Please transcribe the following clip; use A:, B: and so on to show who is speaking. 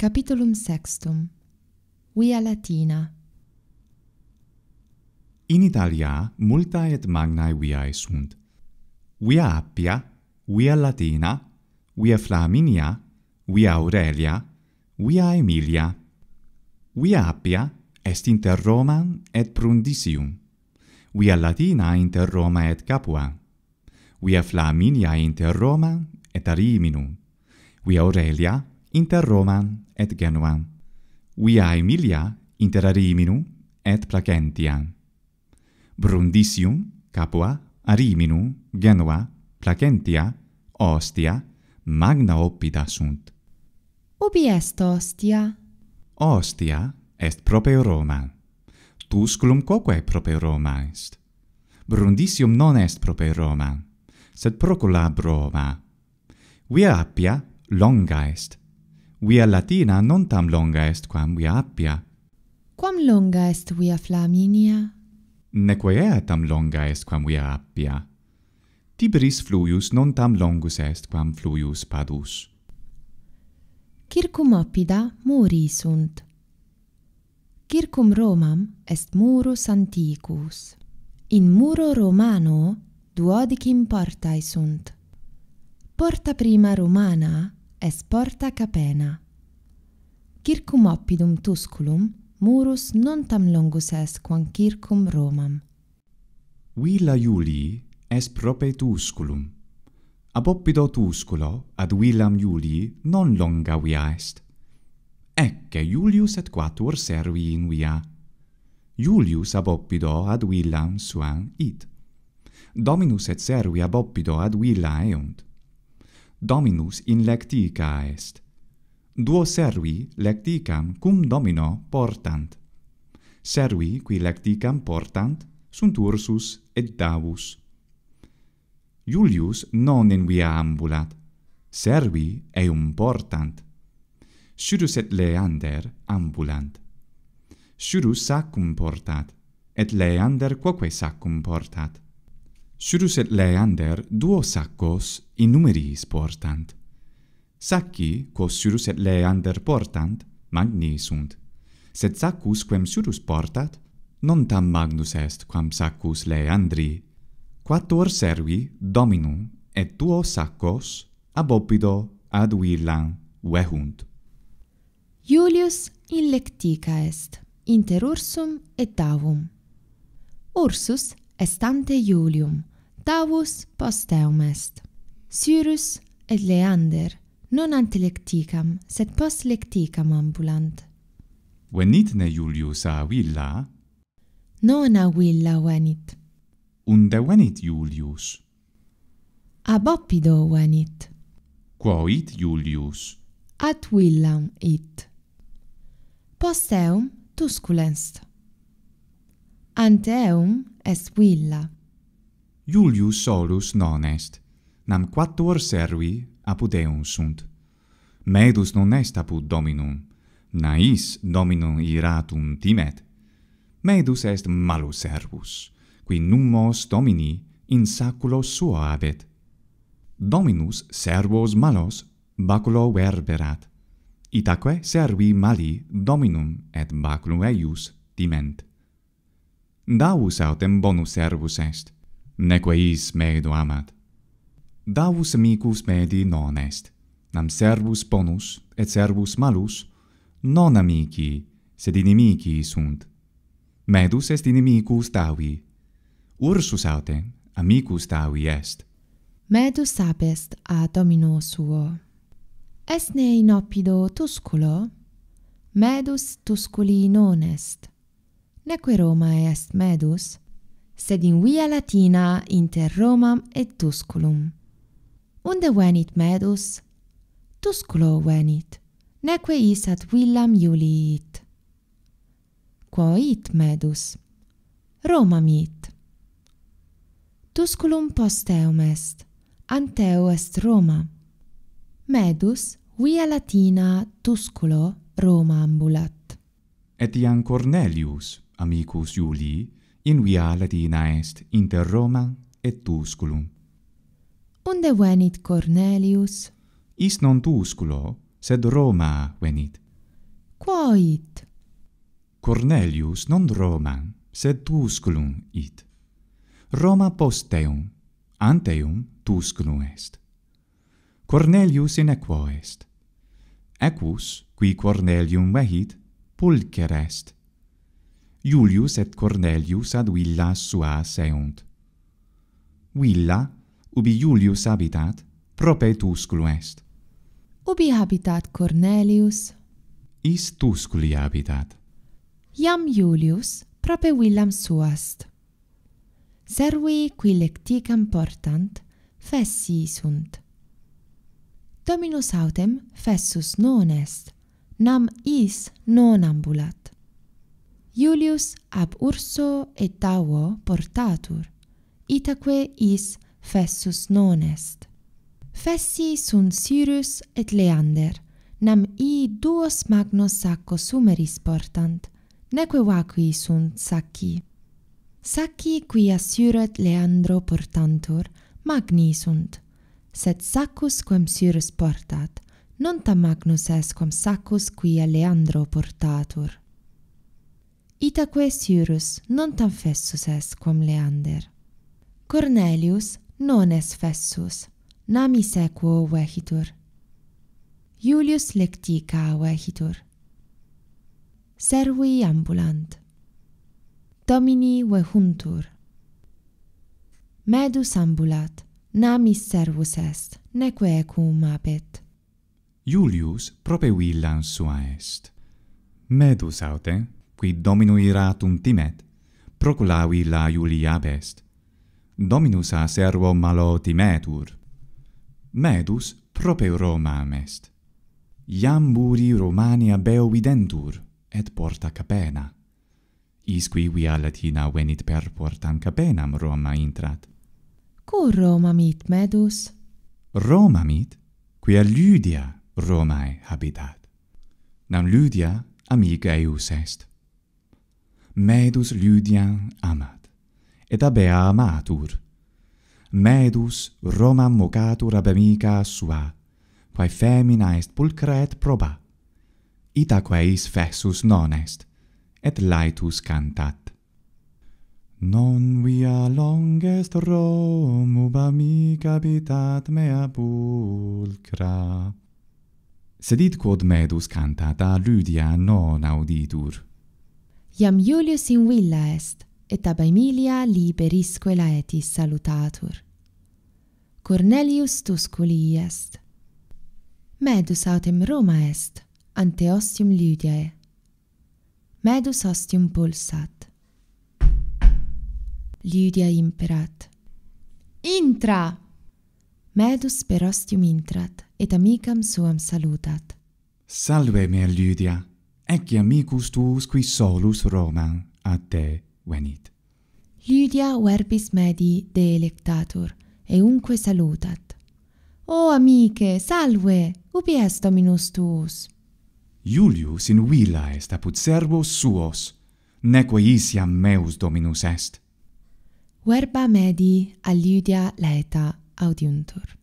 A: Capitulum sextum. Via Latina.
B: In Italia multa et magna via sunt. Via Appia, via Latina, via Flaminia, via Aurelia, via Emilia. Via Appia est inter Roma et Prundisium. Via Latina inter Roma et Capua. Via Flaminia inter Roma et Ariminum. Via Aurelia inter Roman et Genuan. Via Emilia inter Ariminu et Placentia. Brundisium, Capua, Ariminu, Genua, Placentia, Ostia, magna oppida sunt.
A: Ubi est Ostia?
B: Ostia est prope Roma. Tusculum coque prope Roma est. Brundisium non est prope Roma, sed procula Roma. Via Appia longa est, via Latina non tam longa est quam via Appia.
A: Quam longa est via Flaminia?
B: Neque ea tam longa est quam via Appia. Tiberis fluius non tam longus est quam fluius padus.
A: Circum oppida muri sunt. Circum Romam est murus anticus. In muro Romano duodicim portae sunt. Porta prima Romana es porta capena. Circum oppidum Tusculum murus non tam longus est quam circum Romam.
B: Villa Iulii es prope Tusculum. Ab oppido Tusculo ad villam Iulii non longa via est. Ecce Iulius et quatuor servi in via. Iulius ab oppido ad villam suam it. Dominus et servi ab oppido ad villa eunt dominus in lectica est. Duo servi lecticam cum domino portant. Servi qui lecticam portant sunt ursus et davus. Julius non in via ambulat. Servi eum portant. Surus et Leander ambulant. Surus sacum portat, et Leander quoque sacum portat. Surus et Leander duo saccos in numeriis portant. Sacci, quos Surus et Leander portant, magni sunt. Sed saccus quem Surus portat, non tam magnus est quam saccus Leandri. Quattuor servi, dominum, et duo saccos, ab opido ad villam vehunt.
A: Julius in lectica est, inter ursum et davum. Ursus Est ante Iulium, Tavus post eum est. Syrus et Leander non ante lecticam, sed post lecticam ambulant.
B: Venitne Iulius a villa?
A: Non a villa venit.
B: Unde venit Iulius?
A: A Boppido venit.
B: Quo it Iulius?
A: At villam it. Post eum tusculenst. Anteum eum est villa.
B: Iulius solus non est, nam quattuor servi apud eum sunt. Medus non est apud dominum, na is dominum iratum timet. Medus est malus servus, qui numos domini in saculo suo abet. Dominus servos malos baculo verberat, itaque servi mali dominum et baculum eius timent davus autem bonus servus est, neque is medo amat. Davus amicus medi non est, nam servus bonus et servus malus non amici, sed inimici sunt. Medus est inimicus davi, ursus autem amicus davi est.
A: Medus sapest a domino suo. Est ne in tusculo? Medus tusculi non est. Neque Romae est Medus, sed in via Latina inter Romam et Tusculum. Unde venit Medus? Tusculo venit. Neque is ad villam Iulii it. Quo it Medus? Romam it. Tusculum posteum est. Anteo est Roma. Medus via Latina Tusculo Roma ambulat.
B: Et iam Cornelius amicus Iuli in via Latina est inter Roma et Tusculum.
A: Unde venit Cornelius?
B: Is non Tusculo, sed Roma venit.
A: Quo it?
B: Cornelius non Roma, sed Tusculum it. Roma posteum, anteum Tusculum est. Cornelius in equo est. Equus, qui Cornelium vehit, pulcher est. Julius et Cornelius ad villa sua seunt. Villa, ubi Julius habitat, prope tusculum est.
A: Ubi habitat Cornelius?
B: Is tusculi habitat.
A: Iam Julius prope villam suast. Servi qui lecticam portant, fessi sunt. Dominus autem fessus non est, nam is non ambulat. Iulius ab urso et tauo portatur, itaque is fessus non est. Fessi sunt Sirius et Leander, nam i duos magnos saccos sumeris portant, neque vacui sunt sacci. Sacci qui assyret Leandro portantur, magni sunt, sed saccus quem Sirius portat, non tam magnus est quam saccus qui a Leandro portatur. Ita quae non tam fessus est quam Leander. Cornelius non est fessus, nam is equo vehitur. Iulius lectica vehitur. Servi ambulant. Domini vehuntur. Medus ambulat, nam is servus est, neque ecum apet.
B: Iulius propevillam sua est. Medus autem, qui Domino iratum timet, proculavi la Iulia best. Dominus a servo malo timetur. Medus prope Romam est. Iam buri Romania beo videntur, et porta capena. Isqui via Latina venit per portam capenam Roma intrat.
A: Cu Romamit medus?
B: mit, quia Lydia Romae habitat. Nam Lydia amica eus est medus lydian amat, et ab ea amatur. Medus romam mocatur ab amica sua, quae femina est pulcra et proba. Itaque is fessus non est, et laetus cantat. Non via long est rom ub amica bitat mea pulcra. Sedit quod medus cantata lydia non auditur,
A: Iam Iulius in villa est, et ab Aemilia liberisque laetis salutatur. Cornelius tusculi est. Medus autem Roma est, ante ostium Lydiae. Medus ostium pulsat. Lydia imperat. Intra! Medus per ostium intrat, et amicam suam salutat.
B: Salve mea Lydia! Ecce amicus tuus qui solus Roma a te venit.
A: Lydia verbis medi de electatur, e unque salutat. O oh, amice, salve, ubi est dominus tuus?
B: Iulius in vila est apud servos suos, neque isiam meus dominus est.
A: Verba medi a Lydia laeta audiuntur.